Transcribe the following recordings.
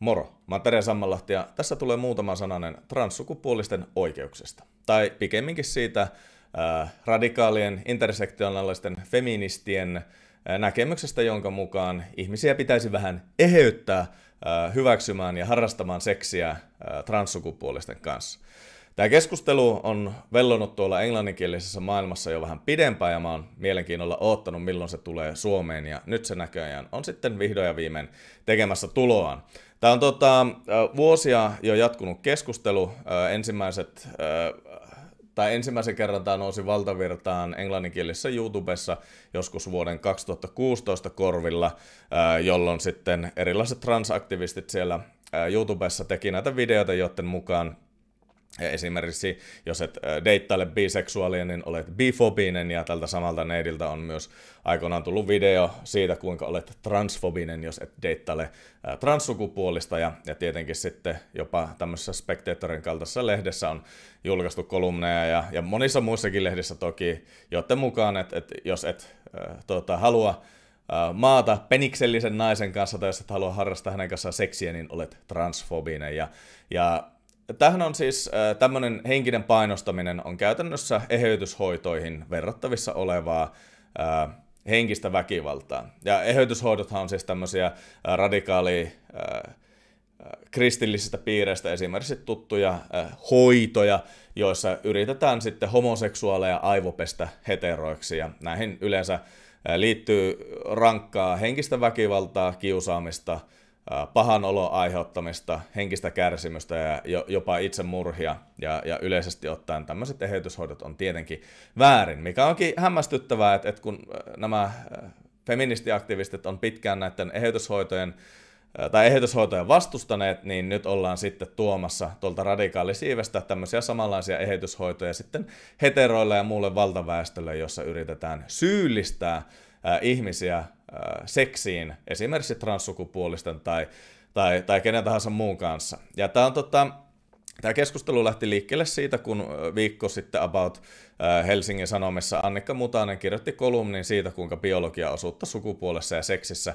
Moro, mä oon Tarja Sammalahti ja tässä tulee muutama sananen transsukupuolisten oikeuksista. Tai pikemminkin siitä äh, radikaalien, intersektionaalisten feministien äh, näkemyksestä, jonka mukaan ihmisiä pitäisi vähän eheyttää äh, hyväksymään ja harrastamaan seksiä äh, transsukupuolisten kanssa. Tämä keskustelu on vellonut tuolla englanninkielisessä maailmassa jo vähän pidempään ja mä oon mielenkiinnolla oottanut milloin se tulee Suomeen ja nyt se näköjään on sitten vihdoin ja viimein tekemässä tuloaan. Tämä on tota, vuosia jo jatkunut keskustelu. Ensimmäiset, tai ensimmäisen kerran tämä nousi valtavirtaan englanninkielisessä YouTubessa joskus vuoden 2016 korvilla, jolloin sitten erilaiset transaktivistit siellä YouTubessa teki näitä videoita, joiden mukaan ja esimerkiksi jos et äh, deittaile biseksuaalia, niin olet bifobinen ja tältä samalta neidiltä on myös aikoinaan tullut video siitä, kuinka olet transfobinen, jos et deittaile äh, transsukupuolista. Ja, ja tietenkin sitten jopa tämmöisessä Spectatorin kaltaisessa lehdessä on julkaistu kolumneja ja, ja monissa muissakin lehdissä toki, joiden mukaan, että et, jos et äh, tota, halua äh, maata peniksellisen naisen kanssa tai jos et halua harrastaa hänen kanssaan seksiä, niin olet transfobinen. Ja, ja Tähän on siis äh, tämmöinen henkinen painostaminen on käytännössä eheytyshoitoihin verrattavissa olevaa äh, henkistä väkivaltaa. Ja eheytyshoidothan on siis tämmöisiä äh, radikaalia äh, äh, kristillisistä piireistä esimerkiksi tuttuja äh, hoitoja, joissa yritetään sitten homoseksuaaleja aivopestä heteroiksi ja näihin yleensä äh, liittyy rankkaa henkistä väkivaltaa, kiusaamista, pahan olon aiheuttamista, henkistä kärsimystä ja jopa itsemurhia. Ja, ja yleisesti ottaen tämmöiset eheytyshoidot on tietenkin väärin, mikä onkin hämmästyttävää, että, että kun nämä feministiaktivistit on pitkään näiden eheytyshoitojen tai eheytyshoitoja vastustaneet, niin nyt ollaan sitten tuomassa tuolta radikaalisiivestä tämmöisiä samanlaisia eheytyshoitoja sitten heteroille ja muulle valtaväestölle, jossa yritetään syyllistää ihmisiä Äh, seksiin, esimerkiksi transsukupuolisten tai, tai, tai kenen tahansa muun kanssa. Ja tämä on tota, Tämä keskustelu lähti liikkeelle siitä, kun äh, viikko sitten About äh, Helsingin Sanomissa Annikka Mutanen kirjoitti kolumnin siitä, kuinka biologia osuutta sukupuolessa ja seksissä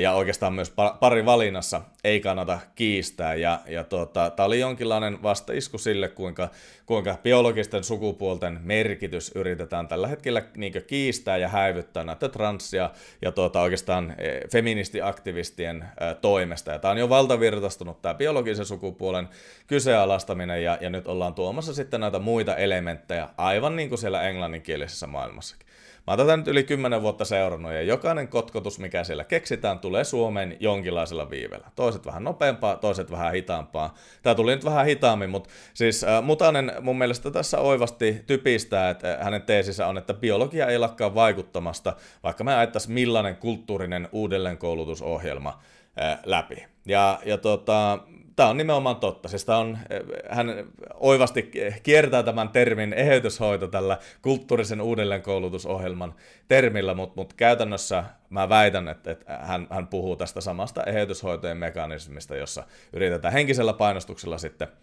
ja oikeastaan myös pari valinnassa ei kannata kiistää. Ja, ja tota, tämä oli jonkinlainen vastaisku sille, kuinka, kuinka biologisten sukupuolten merkitys yritetään tällä hetkellä niin kiistää ja häivyttää näitä transsia ja tota, oikeastaan e, feministiaktivistien ä, toimesta. Ja tämä on jo valtavirtaistunut tämä biologisen sukupuolen kyseenalaistaminen ja, ja nyt ollaan tuomassa sitten näitä muita elementtejä aivan niin kuin siellä englanninkielisessä maailmassakin. Mä tätä nyt yli 10 vuotta seurannut ja jokainen kotkotus, mikä siellä keksitään, tulee Suomeen jonkinlaisella viivellä. Toiset vähän nopeampaa, toiset vähän hitaampaa. Tämä tuli nyt vähän hitaammin, mutta siis äh, Mutanen mun mielestä tässä oivasti typistää, että äh, hänen teesissä on, että biologia ei lakkaa vaikuttamasta, vaikka me ajattaisiin millainen kulttuurinen uudelleenkoulutusohjelma äh, läpi. Ja, ja tota, Tämä on nimenomaan totta. Siis on, eh, hän oivasti kiertää tämän termin eheytyshoito tällä kulttuurisen uudelleenkoulutusohjelman termillä, mutta mut käytännössä mä väitän, että, että hän, hän puhuu tästä samasta eheytyshoitojen mekanismista, jossa yritetään henkisellä painostuksella sitten –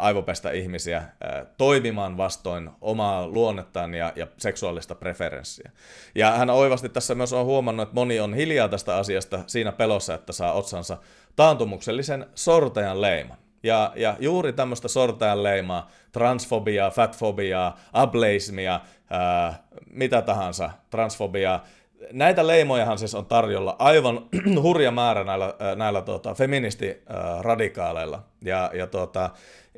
aivopestä ihmisiä toimimaan vastoin omaa luonnettaan ja, ja seksuaalista preferenssiä. Ja hän oivasti tässä myös on huomannut, että moni on hiljaa tästä asiasta siinä pelossa, että saa otsansa taantumuksellisen sortajan leiman. Ja, ja juuri tämmöistä sortajan leimaa, transfobiaa, fatfobiaa, ableismia, ää, mitä tahansa, transfobiaa, näitä leimojahan siis on tarjolla aivan hurja määrä näillä, näillä tota, feministiradikaaleilla. Ja, ja tota,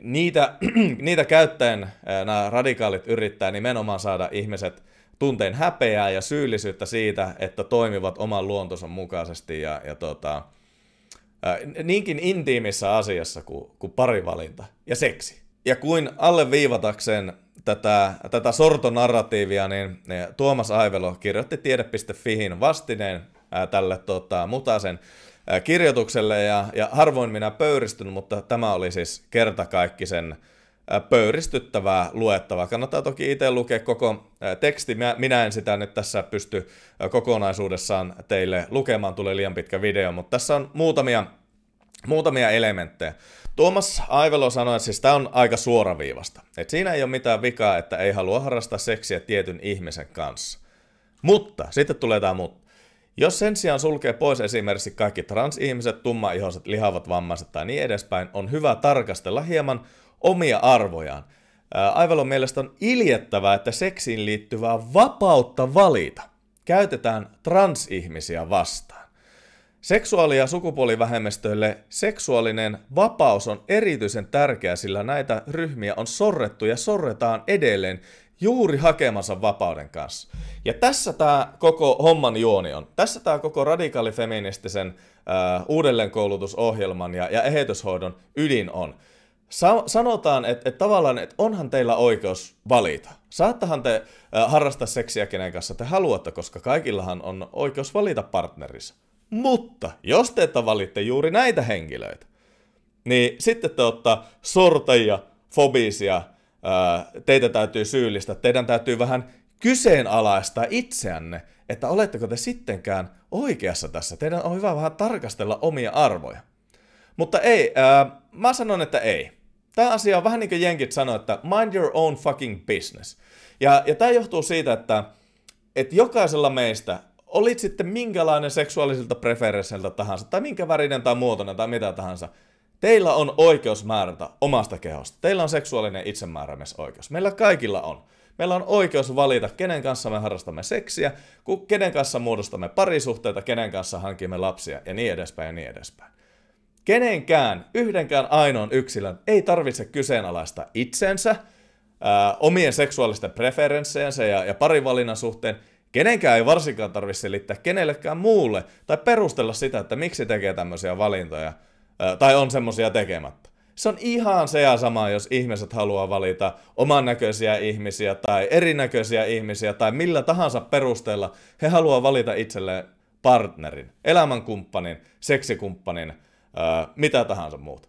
niitä, niitä käyttäen nämä radikaalit yrittää nimenomaan saada ihmiset tunteen häpeää ja syyllisyyttä siitä, että toimivat oman luontonsa mukaisesti ja, ja tota, niinkin intiimissä asiassa kuin, kuin parivalinta ja seksi. Ja kuin alleviivatakseen tätä, tätä sortonarratiivia, niin, niin Tuomas Aivelo kirjoitti tiede.fihin vastineen tälle tota, Mutasen kirjoitukselle, ja, ja harvoin minä pöyristyn, mutta tämä oli siis kertakaikkisen pöyristyttävää luettavaa. Kannattaa toki itse lukea koko teksti, minä, minä en sitä nyt tässä pysty kokonaisuudessaan teille lukemaan, tulee liian pitkä video, mutta tässä on muutamia Muutamia elementtejä. Tuomas Aivelo sanoi, että siis tämä on aika suoraviivasta. Että siinä ei ole mitään vikaa, että ei halua harrastaa seksiä tietyn ihmisen kanssa. Mutta, sitten tulee tämä mutta. Jos sen sijaan sulkee pois esimerkiksi kaikki transihmiset, tummaihoiset, lihavat, vammaiset tai niin edespäin, on hyvä tarkastella hieman omia arvojaan. Aivelon mielestä on iljettävää, että seksiin liittyvää vapautta valita käytetään transihmisiä vastaan. Seksuaali- ja sukupuolivähemmistöille seksuaalinen vapaus on erityisen tärkeä, sillä näitä ryhmiä on sorrettu ja sorretaan edelleen juuri hakemansa vapauden kanssa. Ja tässä tämä koko homman juoni on. Tässä tämä koko radikaalifeministisen äh, uudelleenkoulutusohjelman ja, ja eheytyshoidon ydin on. Sa- sanotaan, että et tavallaan, että onhan teillä oikeus valita. Saattahan te äh, harrastaa seksiä kenen kanssa te haluatte, koska kaikillahan on oikeus valita partnerissa. Mutta jos te että valitte juuri näitä henkilöitä, niin sitten te ottaa sortajia, fobisia, teitä täytyy syyllistää, teidän täytyy vähän kyseenalaista itseänne, että oletteko te sittenkään oikeassa tässä. Teidän on hyvä vähän tarkastella omia arvoja. Mutta ei, ää, mä sanon, että ei. Tämä asia on vähän niin kuin jenkit sanoi, että mind your own fucking business. Ja, ja tämä johtuu siitä, että, että jokaisella meistä olit sitten minkälainen seksuaalisilta preferensseiltä tahansa, tai minkä värinen tai muotoinen tai mitä tahansa, teillä on oikeus määrätä omasta kehosta. Teillä on seksuaalinen itsemääräämisoikeus. Meillä kaikilla on. Meillä on oikeus valita, kenen kanssa me harrastamme seksiä, kenen kanssa muodostamme parisuhteita, kenen kanssa hankimme lapsia ja niin edespäin ja niin edespäin. Kenenkään, yhdenkään ainoan yksilön ei tarvitse kyseenalaista itsensä, ää, omien seksuaalisten preferenssejensä ja, ja parivalinnan suhteen – Kenenkään ei varsinkaan tarvitse selittää kenellekään muulle tai perustella sitä, että miksi tekee tämmöisiä valintoja tai on semmoisia tekemättä. Se on ihan se ja sama, jos ihmiset haluaa valita oman näköisiä ihmisiä tai erinäköisiä ihmisiä tai millä tahansa perusteella he haluaa valita itselleen partnerin, elämänkumppanin, seksikumppanin, ää, mitä tahansa muuta.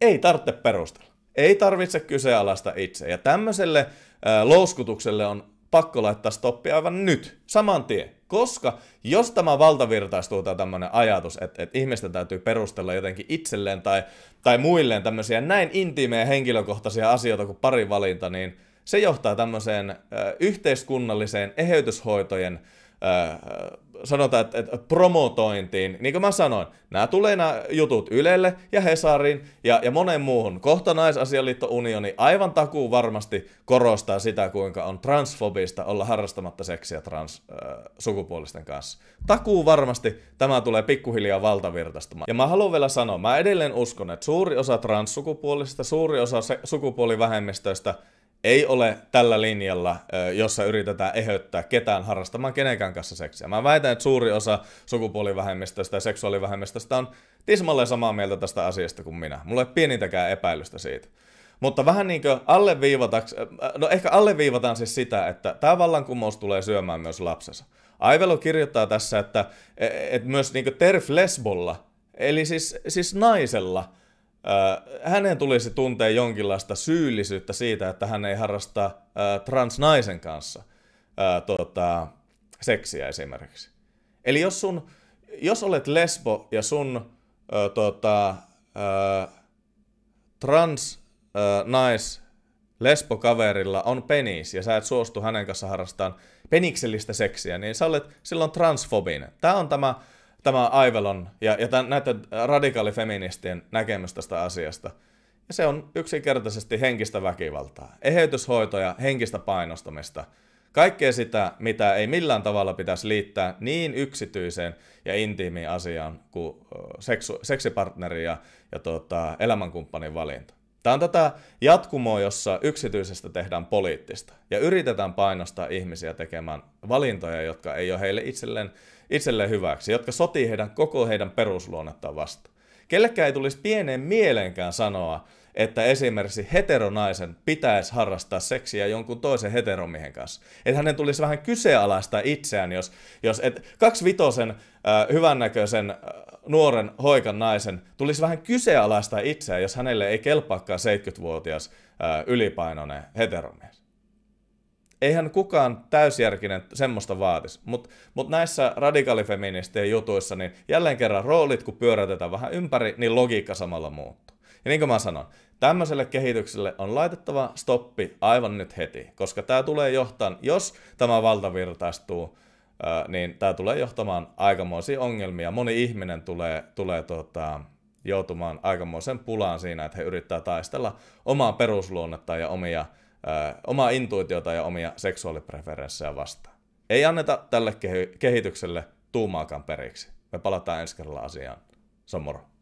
Ei tarvitse perustella. Ei tarvitse kyseenalaista itse. Ja tämmöiselle ää, louskutukselle on pakko laittaa stoppi aivan nyt, saman tien. Koska jos tämä valtavirtaistuu tämä tämmöinen ajatus, että, että ihmisten täytyy perustella jotenkin itselleen tai, tai muilleen tämmöisiä näin intiimejä henkilökohtaisia asioita kuin parivalinta, niin se johtaa tämmöiseen ö, yhteiskunnalliseen eheytyshoitojen Äh, äh, sanotaan, että, että promotointiin, niin kuin mä sanoin, nämä tulee nämä jutut Ylelle ja Hesariin ja, ja monen muuhun. Kohta Naisasialiitto Unioni aivan takuu varmasti korostaa sitä, kuinka on transfobista olla harrastamatta seksiä trans äh, sukupuolisten kanssa. Takuu varmasti tämä tulee pikkuhiljaa valtavirtaistumaan. Ja mä haluan vielä sanoa, mä edelleen uskon, että suuri osa transsukupuolista, suuri osa se, sukupuolivähemmistöistä – ei ole tällä linjalla, jossa yritetään eheyttää ketään harrastamaan kenenkään kanssa seksiä. Mä väitän, että suuri osa sukupuolivähemmistöstä ja seksuaalivähemmistöstä on tismalleen samaa mieltä tästä asiasta kuin minä. Mulla ei pienintäkään epäilystä siitä. Mutta vähän niin kuin alleviivataks, no ehkä alleviivataan siis sitä, että tämä vallankumous tulee syömään myös lapsensa. Aivelo kirjoittaa tässä, että, e, e, että myös niin kuin terf lesbolla, eli siis, siis naisella – hänen tulisi tuntea jonkinlaista syyllisyyttä siitä, että hän ei harrasta äh, transnaisen kanssa äh, tota, seksiä esimerkiksi. Eli jos, sun, jos olet lesbo ja sun äh, tota, äh, trans äh, nais lesbokaverilla on penis ja sä et suostu hänen kanssa harrastamaan peniksellistä seksiä, niin sä olet silloin transfobinen. Tämä on tämä tämä Aivelon ja, ja tämän, näiden äh, radikaalifeministien näkemys tästä asiasta. Ja se on yksinkertaisesti henkistä väkivaltaa, eheytyshoitoja, henkistä painostamista. Kaikkea sitä, mitä ei millään tavalla pitäisi liittää niin yksityiseen ja intiimiin asiaan kuin seksu, seksipartneri ja, ja tuota, elämänkumppanin valinta. Tämä on tätä jatkumoa, jossa yksityisestä tehdään poliittista ja yritetään painostaa ihmisiä tekemään valintoja, jotka ei ole heille itselleen, itselleen hyväksi, jotka sotii heidän koko heidän perusluonnettaan vastaan. Kellekään ei tulisi pieneen mielenkään sanoa, että esimerkiksi heteronaisen pitäisi harrastaa seksiä jonkun toisen heteromiehen kanssa. Että hänen tulisi vähän kyseenalaistaa itseään, jos, jos et, vitosen äh, hyvännäköisen äh, nuoren hoikan naisen tulisi vähän kyseenalaistaa itseään, jos hänelle ei kelpaakaan 70-vuotias ää, ylipainoinen heteromies. Eihän kukaan täysjärkinen semmoista vaatisi, mutta mut näissä radikaalifeministien jutuissa, niin jälleen kerran roolit kun pyörätetään vähän ympäri, niin logiikka samalla muuttuu. Ja niin kuin mä sanon, tämmöiselle kehitykselle on laitettava stoppi aivan nyt heti, koska tämä tulee johtaa, jos tämä valtavirtaistuu, niin tämä tulee johtamaan aikamoisia ongelmia. Moni ihminen tulee, tulee tota, joutumaan aikamoisen pulaan siinä, että he yrittää taistella omaa perusluonnetta ja omia, omaa intuitiota ja omia seksuaalipreferenssejä vastaan. Ei anneta tälle kehitykselle tuumaakaan periksi. Me palataan ensi kerralla asiaan. Se on moro.